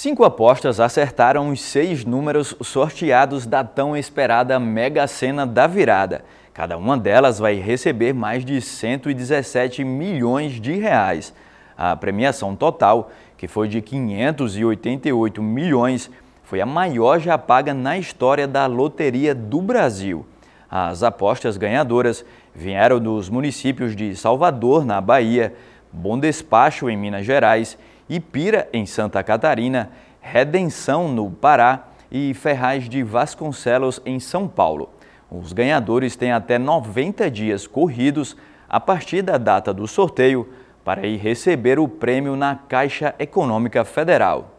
Cinco apostas acertaram os seis números sorteados da tão esperada Mega Sena da virada. Cada uma delas vai receber mais de 117 milhões de reais. A premiação total, que foi de 588 milhões, foi a maior já paga na história da loteria do Brasil. As apostas ganhadoras vieram dos municípios de Salvador, na Bahia, Bom Despacho, em Minas Gerais, Ipira, em Santa Catarina, Redenção, no Pará e Ferraz de Vasconcelos, em São Paulo. Os ganhadores têm até 90 dias corridos a partir da data do sorteio para ir receber o prêmio na Caixa Econômica Federal.